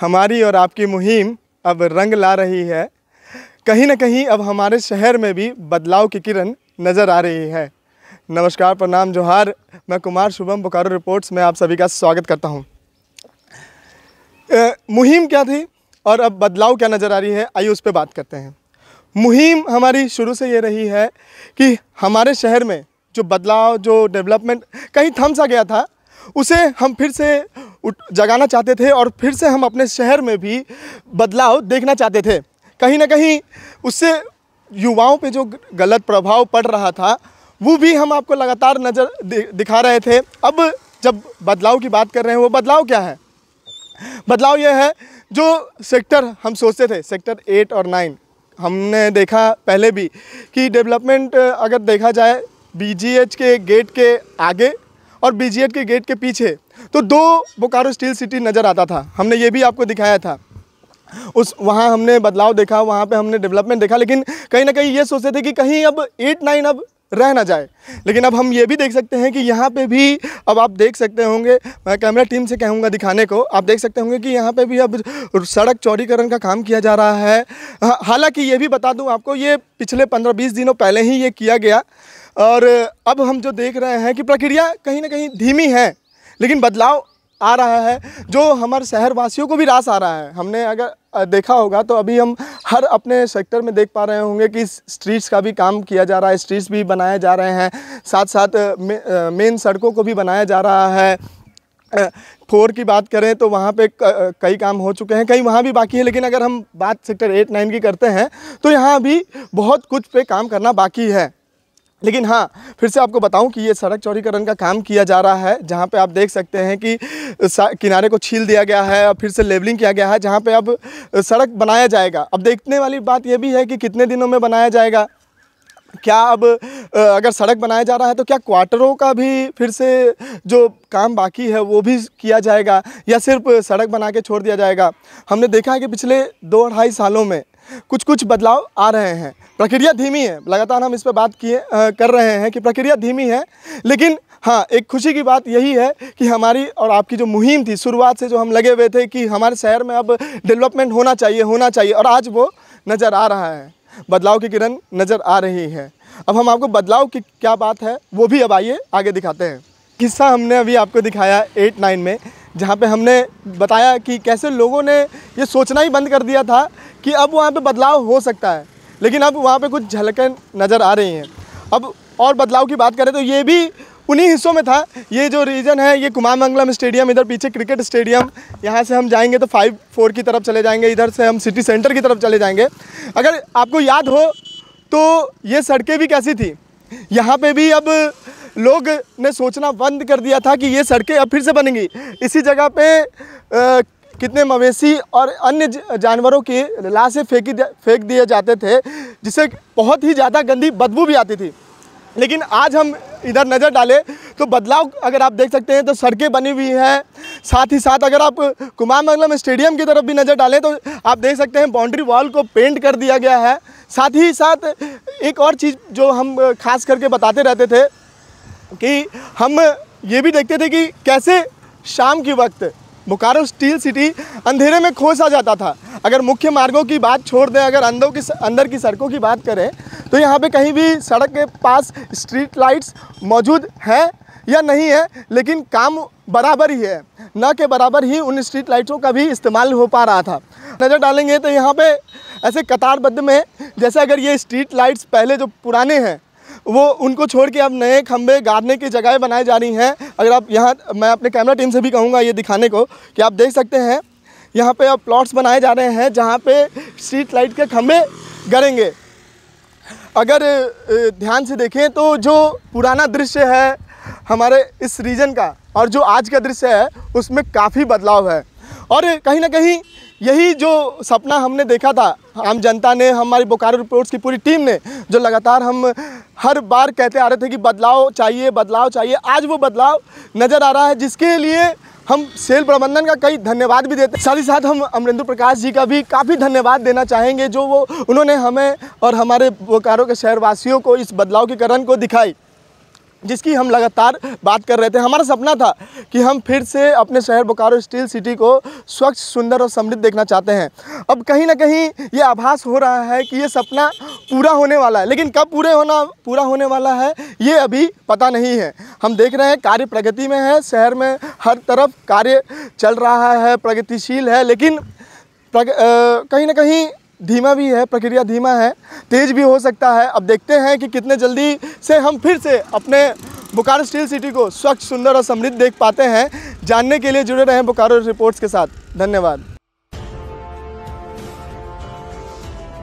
हमारी और आपकी मुहिम अब रंग ला रही है कहीं ना कहीं अब हमारे शहर में भी बदलाव की किरण नज़र आ रही है नमस्कार प्रणाम जोहार मैं कुमार शुभम बोकारो रिपोर्ट्स में आप सभी का स्वागत करता हूँ मुहिम क्या थी और अब बदलाव क्या नज़र आ रही है आइए उस पर बात करते हैं मुहिम हमारी शुरू से ये रही है कि हमारे शहर में जो बदलाव जो डेवलपमेंट कहीं थम सा गया था उसे हम फिर से उठ जगाना चाहते थे और फिर से हम अपने शहर में भी बदलाव देखना चाहते थे कहीं ना कहीं उससे युवाओं पे जो गलत प्रभाव पड़ रहा था वो भी हम आपको लगातार नज़र दिखा रहे थे अब जब बदलाव की बात कर रहे हैं वो बदलाव क्या है बदलाव यह है जो सेक्टर हम सोचते थे सेक्टर एट और नाइन हमने देखा पहले भी कि डेवलपमेंट अगर देखा जाए बीजीएच के गेट के आगे और बीजीएच के गेट के पीछे तो दो बोकारो स्टील सिटी नज़र आता था हमने ये भी आपको दिखाया था उस वहाँ हमने बदलाव देखा वहाँ पे हमने डेवलपमेंट देखा लेकिन कहीं ना कहीं ये सोचते थे कि कहीं अब एट नाइन अब रह ना जाए लेकिन अब हम ये भी देख सकते हैं कि यहाँ पे भी अब आप देख सकते होंगे मैं कैमरा टीम से कहूँगा दिखाने को आप देख सकते होंगे कि यहाँ पे भी अब सड़क चौड़ीकरण का काम किया जा रहा है हाँ, हालांकि ये भी बता दूँ आपको ये पिछले पंद्रह बीस दिनों पहले ही ये किया गया और अब हम जो देख रहे हैं कि प्रक्रिया कहीं ना कहीं धीमी है लेकिन बदलाव आ रहा है जो हमारे शहरवासियों को भी रास आ रहा है हमने अगर देखा होगा तो अभी हम हर अपने सेक्टर में देख पा रहे होंगे कि स्ट्रीट्स का भी काम किया जा रहा है स्ट्रीट्स भी बनाए जा रहे हैं साथ साथ मेन सड़कों को भी बनाया जा रहा है फोर की बात करें तो वहाँ पे कई काम हो चुके हैं कई वहाँ भी बाकी है लेकिन अगर हम बात सेक्टर एट नाइन की करते हैं तो यहाँ भी बहुत कुछ पे काम करना बाकी है लेकिन हाँ फिर से आपको बताऊं कि ये सड़क चौड़ीकरण का काम किया जा रहा है जहाँ पे आप देख सकते हैं कि किनारे को छील दिया गया है और फिर से लेवलिंग किया गया है जहाँ पे अब सड़क बनाया जाएगा अब देखने वाली बात यह भी है कि कितने दिनों में बनाया जाएगा क्या अब अगर सड़क बनाया जा रहा है तो क्या क्वार्टरों का भी फिर से जो काम बाकी है वो भी किया जाएगा या सिर्फ सड़क बना के छोड़ दिया जाएगा हमने देखा है कि पिछले दो अढ़ाई सालों में कुछ कुछ बदलाव आ रहे हैं प्रक्रिया धीमी है लगातार हम इस पर बात किए कर रहे हैं कि प्रक्रिया धीमी है लेकिन हाँ एक खुशी की बात यही है कि हमारी और आपकी जो मुहिम थी शुरुआत से जो हम लगे हुए थे कि हमारे शहर में अब डेवलपमेंट होना चाहिए होना चाहिए और आज वो नज़र आ रहा है बदलाव की किरण नज़र आ रही है अब हम आपको बदलाव की क्या बात है वो भी अब आइए आगे दिखाते हैं किस्सा हमने अभी आपको दिखाया एट नाइन में जहाँ पे हमने बताया कि कैसे लोगों ने ये सोचना ही बंद कर दिया था कि अब वहाँ पे बदलाव हो सकता है लेकिन अब वहाँ पे कुछ झलकें नज़र आ रही हैं अब और बदलाव की बात करें तो ये भी उन्हीं हिस्सों में था ये जो रीजन है ये कुमार मंगलम स्टेडियम इधर पीछे क्रिकेट स्टेडियम यहाँ से हम जाएंगे तो फाइव फोर की तरफ चले जाएंगे इधर से हम सिटी सेंटर की तरफ चले जाएंगे अगर आपको याद हो तो ये सड़कें भी कैसी थी यहाँ पे भी अब लोग ने सोचना बंद कर दिया था कि ये सड़कें अब फिर से बनेंगी इसी जगह पे आ, कितने मवेशी और अन्य जानवरों की लाशें फेंकी फेंक दिए जाते थे जिससे बहुत ही ज़्यादा गंदी बदबू भी आती थी लेकिन आज हम इधर नज़र डालें तो बदलाव अगर आप देख सकते हैं तो सड़कें बनी हुई हैं साथ ही साथ अगर आप कुमार मंगलम स्टेडियम की तरफ भी नज़र डालें तो आप देख सकते हैं बाउंड्री वॉल को पेंट कर दिया गया है साथ ही साथ एक और चीज़ जो हम खास करके बताते रहते थे कि हम ये भी देखते थे कि कैसे शाम के वक्त बोकारो स्टील सिटी अंधेरे में खोसा जाता था अगर मुख्य मार्गों की बात छोड़ दें अगर अंदर की अंदर की सड़कों की बात करें तो यहाँ पे कहीं भी सड़क के पास स्ट्रीट लाइट्स मौजूद हैं या नहीं है लेकिन काम बराबर ही है न के बराबर ही उन स्ट्रीट लाइट्सों का भी इस्तेमाल हो पा रहा था नज़र डालेंगे तो यहाँ पे ऐसे कतारबद्ध में जैसे अगर ये स्ट्रीट लाइट्स पहले जो पुराने हैं वो उनको छोड़ के अब नए खंबे गाड़ने की जगह बनाई जा रही हैं अगर आप यहाँ मैं अपने कैमरा टीम से भी कहूँगा ये दिखाने को कि आप देख सकते हैं यहाँ पे अब प्लॉट्स बनाए जा रहे हैं जहाँ पे स्ट्रीट लाइट के खंबे गड़ेंगे अगर ध्यान से देखें तो जो पुराना दृश्य है हमारे इस रीजन का और जो आज का दृश्य है उसमें काफ़ी बदलाव है और कहीं ना कहीं यही जो सपना हमने देखा था आम जनता ने हमारी बोकारो रिपोर्ट्स की पूरी टीम ने जो लगातार हम हर बार कहते आ रहे थे कि बदलाव चाहिए बदलाव चाहिए आज वो बदलाव नज़र आ रहा है जिसके लिए हम सेल प्रबंधन का कई धन्यवाद भी देते हैं साथ ही साथ हम अमरेंद्र प्रकाश जी का भी काफ़ी धन्यवाद देना चाहेंगे जो वो उन्होंने हमें और हमारे बोकारो के शहरवासियों को इस बदलाव के करण को दिखाई जिसकी हम लगातार बात कर रहे थे हमारा सपना था कि हम फिर से अपने शहर बोकारो स्टील सिटी को स्वच्छ सुंदर और समृद्ध देखना चाहते हैं अब कहीं ना कहीं ये आभास हो रहा है कि ये सपना पूरा होने वाला है लेकिन कब पूरे होना पूरा होने वाला है ये अभी पता नहीं है हम देख रहे हैं कार्य प्रगति में है शहर में हर तरफ कार्य चल रहा है प्रगतिशील है लेकिन प्रग, आ, कहीं ना कहीं धीमा भी है प्रक्रिया धीमा है तेज़ भी हो सकता है अब देखते हैं कि कितने जल्दी से हम फिर से अपने बोकारो स्टील सिटी को स्वच्छ सुंदर और समृद्ध देख पाते हैं जानने के लिए जुड़े रहें बोकारो रिपोर्ट्स के साथ धन्यवाद